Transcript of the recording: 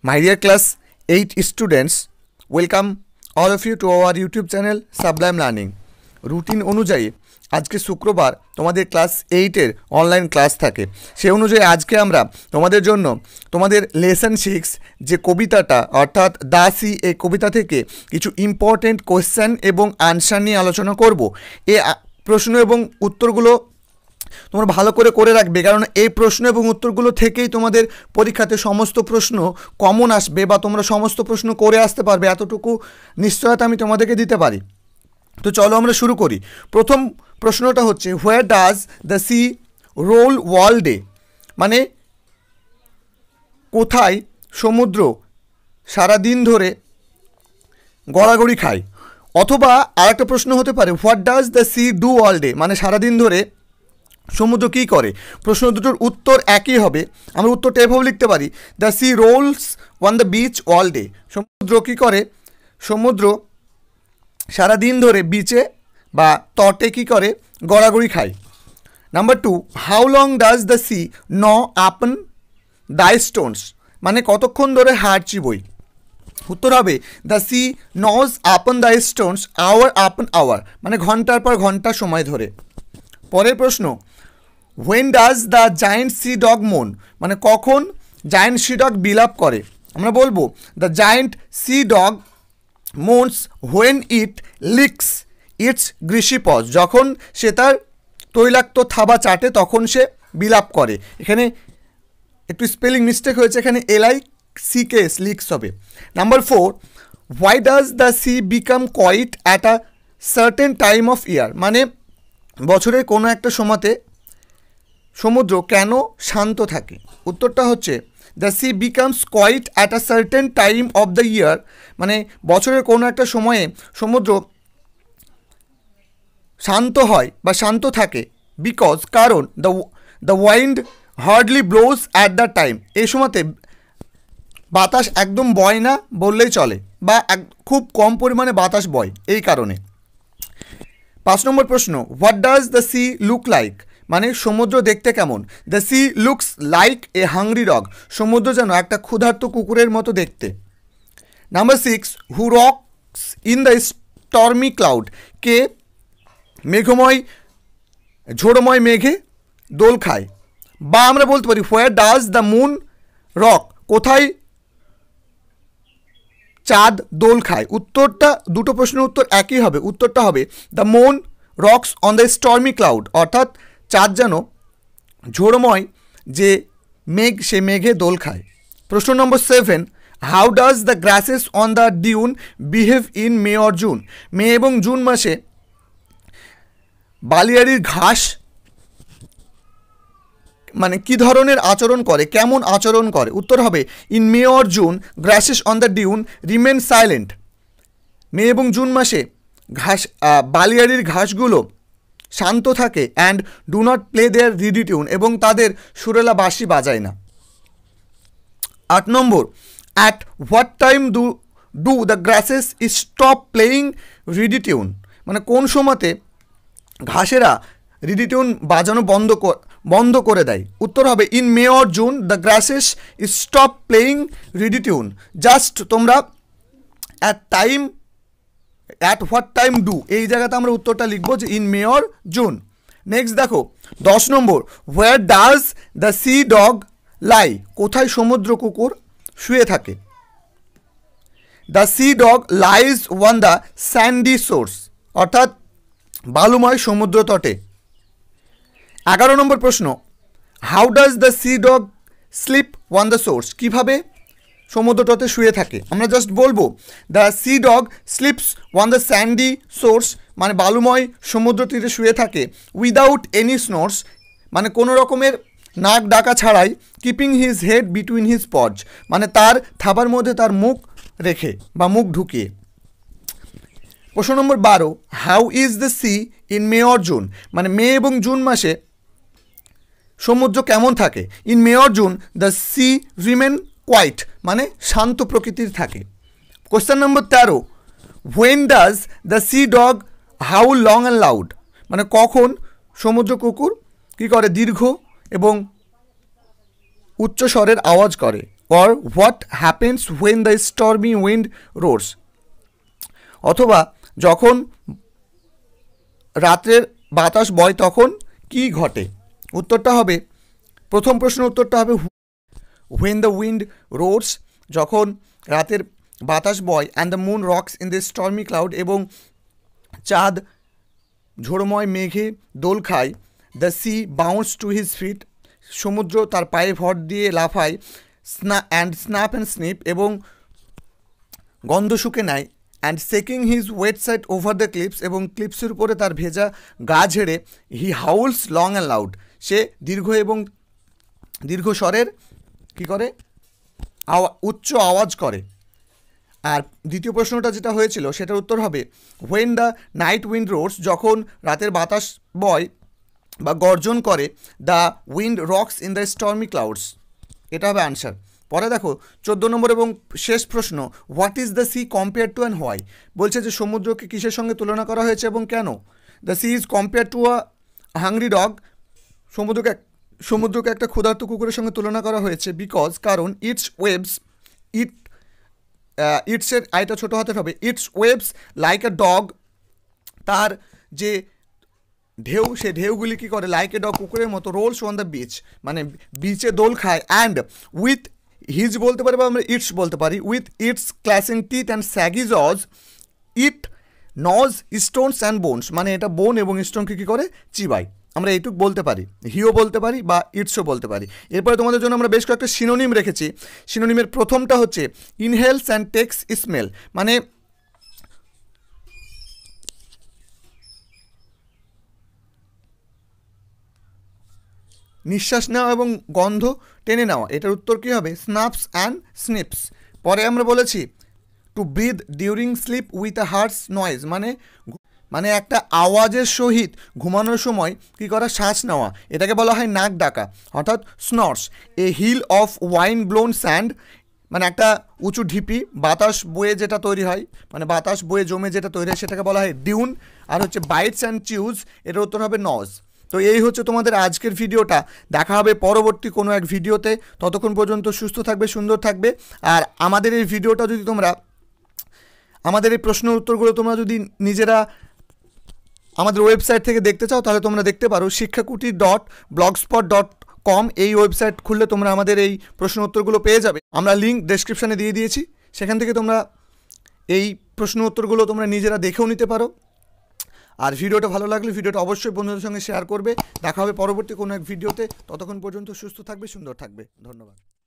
My dear class 8 students, welcome all of you to our YouTube channel Sublime learning routine অনুযায়ী আজকে শুক্রবার তোমাদের class এইটের online class থাকে সে অনুযায়ী আজকে আমরা তোমাদের জন্য তোমাদের লেসন সিক্স যে কবিতাটা অর্থাৎ দাসি এই কবিতা থেকে কিছু ইম্পর্টেন্ট কোয়েশ্চেন এবং আনসার নিয়ে আলোচনা করব এ প্রশ্ন এবং উত্তরগুলো তোমরা ভালো করে করে রাখবে কারণ এই প্রশ্ন এবং উত্তরগুলো থেকেই তোমাদের পরীক্ষাতে সমস্ত প্রশ্ন কমন আসবে বা তোমরা সমস্ত প্রশ্ন করে আসতে পারবে এতটুকু নিশ্চয়তা আমি তোমাদেরকে দিতে পারি তো চলো আমরা শুরু করি প্রথম প্রশ্নটা হচ্ছে where does the sea roll all day মানে কোথায় সমুদ্র সারা দিন ধরে গড়াগড়ি খায় অথবা আরেকটা প্রশ্ন হতে পারে what does the sea do all day মানে সারাদিন ধরে সমুদ্র কী করে প্রশ্ন দুটোর উত্তর একই হবে আমরা উত্তরটা এভাবে লিখতে পারি the sea rolls on the beach all day সমুদ্র কী করে সমুদ্র সারা দিন ধরে বিচে বা তটে কী করে গড়াগড়ি খায় number two how long does the sea gnaw upon দাই স্টোনস মানে কতক্ষণ ধরে হাঁটছি বই উত্তর হবে the sea gnaws upon the stones hour upon hour মানে ঘন্টার পর ঘন্টা সময় ধরে পরের প্রশ্ন when does the giant sea dog moan মানে কখন জায়েন্ট সি ডগ বিলাপ করে আমরা বলবো the giant sea dog moans when it licks its greasy paws যখন সে তার তৈলাক্ত থাবা চাটে তখন সে বিলাপ করে এখানে একটু স্পেলিং মিস্টেক হয়েছে এখানে এলআই সি কেস লিক্স হবে number four why does the sea become quiet at a certain time of year মানে বছরের কোনো একটা সময়তে সমুদ্র কেন শান্ত থাকে উত্তরটা হচ্ছে the sea becomes quiet at a certain time of the year মানে বছরের কোনো একটা সময়ে সমুদ্র শান্ত হয় বা শান্ত থাকে বিকজ কারণ the the wind hardly blows at the time এই সময়তে বাতাস একদম বয় না বললেই চলে বা এক খুব কম পরিমাণে বাতাস বয় এই কারণে পাঁচ নম্বর প্রশ্ন what does the sea look like মানে সমুদ্র দেখতে কেমন the sea looks like a hungry rock সমুদ্র যেন একটা ক্ষুধার্ত কুকুরের মতো দেখতে number six who rocks in the stormy cloud কে মেঘময় ঝোড়ময় মেঘে দোল খায় বা আমরা বলতে পারি where does the moon rock কোথায় চাঁদ দোল খায় উত্তরটা দুটো প্রশ্নের উত্তর একই হবে উত্তরটা হবে the moon rocks on the stormy cloud অর্থাৎ চাঁদ যেন ঝোড়ময় যে মেঘ সে মেঘে দোল খায় প্রশ্ন নম্বর seven how does the grasses on the dune behave in May or June May এবং জুন মাসে বালিয়াড়ির ঘাস মানে কি ধরনের আচরণ করে কেমন আচরণ করে উত্তর হবে in May or June grasses on the dune remain silent May এবং জুন মাসে ঘাস বালিয়াড়ির ঘাসগুলো শান্ত থাকে and do not play their reedy tune এবং তাদের সুরেলা বাঁশি বাজায় না আট নম্বর at what time do do the grasses is stop playing reedy tune মানে কোন সময়তে ঘাসেরা রিডি টিউন বাজানো বন্ধ বন্ধ করে দেয় উত্তর হবে in May or June the grasses is stop playing reedy tune just তোমরা at time at what time do এই জায়গাতে আমরা উত্তরটা লিখবো যে in May or June next দেখো দশ নম্বর where does the sea dog lie কোথায় সমুদ্র কুকুর শুয়ে থাকে the sea dog lies on the sandy shores অর্থাৎ বালুময় সমুদ্র তটে এগারো নম্বর প্রশ্ন how does the sea dog sleep one the shores কীভাবে সমুদ্রটাতে শুয়ে থাকে আমরা জাস্ট বলবো the sea dog sleeps on the sandy shores মানে বালুময় সমুদ্র তীরে শুয়ে থাকে উইদাউট এনি স্নোর্স মানে কোনো রকমের নাক ডাকা ছাড়াই keeping his head between his paws মানে তার থাবার মধ্যে তার মুখ রেখে বা মুখ ঢুকিয়ে প্রশ্ন নম্বর বারো how is the sea in May or June মানে মে এবং জুন মাসে সমুদ্র কেমন থাকে in May or June the sea remain quiet মানে শান্ত প্রকৃতির থাকে কোশ্চেন নম্বর তেরো when does the sea dog howl long and loud মানে কখন সমুদ্র কুকুর কী করে দীর্ঘ এবং উচ্চ স্বরের আওয়াজ করে or what happens when the stormy wind roars অথবা যখন রাত্রের বাতাস বয় তখন কি ঘটে উত্তরটা হবে প্রথম প্রশ্নের উত্তরটা হবে হোয়েন দ্য উইন্ড রোডস যখন রাতের বাতাস বয় and the moon rocks in the stormy cloud এবং চাঁদ ঝোড়ময় মেঘে দোল খায় the sea bounds to his feet সমুদ্র তার পায়ে ভর দিয়ে লাফায় স্না অ্যান্ড স্ন্যাপ অ্যান্ড স্নিপ এবং গন্ধ শুকে নেয় and shaking his wet sides over the cliffs এবং ক্লিপসের উপরে তার ভেজা গা ঝেড়ে he howls long and loud সে দীর্ঘ এবং দীর্ঘ স্বরের কি করে উচ্চ আওয়াজ করে আর দ্বিতীয় প্রশ্নটা যেটা হয়েছিল সেটার উত্তর হবে when the night wind roars যখন রাতের বাতাস বয় বা গর্জন করে the wind rocks in the stormy clouds এটা হবে আনসার পরে দেখো চোদ্দো নম্বর এবং শেষ প্রশ্ন what is the sea compare to and why বলছে যে সমুদ্রকে কিসের সঙ্গে তুলনা করা হয়েছে এবং কেন the sea is compare to a hungry dog সমুদ্রকে সমুদ্রকে একটা ক্ষুধার্ত কুকুরের সঙ্গে তুলনা করা হয়েছে বিকজ কারণ ইটস ওয়েবস ইট ইটসের আইটা ছোটো হাতে হবে its waves like a dog তার যে ঢেউ সে ঢেউগুলি কী করে লাইক এ ডগ কুকুরের মতো রোলস অন দ্য বিচ মানে বিচে দোল খায় অ্যান্ড উইথ হিজ বলতে পারি বা আমরা ইটস বলতে পারি with its clashing teeth and shaggy jaws it gnaws stones and bones মানে এটা বোন এবং স্টোনকে কী করে চিবায় আমরা এইটুক বলতে পারি হিও বলতে পারি বা ইটসও বলতে পারি এরপরে তোমাদের জন্য আমরা বেশ কয়েকটা সিনোনিম রেখেছি সিনোনিমের প্রথমটা হচ্ছে ইনহেলস অ্যান্ড টেক্স স্মেল মানে নিঃশ্বাস নেওয়া এবং গন্ধ টেনে নেওয়া এটার উত্তর কী হবে স্নাপস অ্যান্ড স্নিপস পরে আমরা বলেছি to breathe during sleep with a harsh noise মানে মানে একটা আওয়াজের সহিত ঘুমানোর সময় কি করা শ্বাস নেওয়া এটাকে বলা হয় নাক ডাকা অর্থাৎ snores a hill of wind blown sand মানে একটা উঁচু ঢিপি বাতাস বয়ে যেটা তৈরি হয় মানে বাতাস বয়ে জমে যেটা তৈরি হয় সেটাকে বলা হয় ডিউন আর হচ্ছে বাইটস অ্যান্ড চিউজ এটার উত্তর হবে নজ তো এই হচ্ছে তোমাদের আজকের ভিডিওটা দেখা হবে পরবর্তী কোনো এক ভিডিওতে ততক্ষণ পর্যন্ত সুস্থ থাকবে সুন্দর থাকবে আর আমাদের এই ভিডিওটা যদি তোমরা আমাদের এই প্রশ্নের উত্তরগুলো তোমরা যদি নিজেরা আমাদের ওয়েবসাইট থেকে দেখতে চাও তাহলে তোমরা দেখতে পারো Shikshakuti dot blogspot dot com এই ওয়েবসাইট খুললে তোমরা আমাদের এই প্রশ্ন উত্তরগুলো পেয়ে যাবে আমরা লিঙ্ক ডেসক্রিপশানে দিয়ে দিয়েছি সেখান থেকে তোমরা এই প্রশ্ন উত্তরগুলো তোমরা নিজেরা দেখেও নিতে পারো আর ভিডিওটা ভালো লাগলে ভিডিওটা অবশ্যই বন্ধুদের সঙ্গে শেয়ার করবে দেখা হবে পরবর্তী কোনো এক ভিডিওতে ততক্ষণ পর্যন্ত সুস্থ থাকবে সুন্দর থাকবে ধন্যবাদ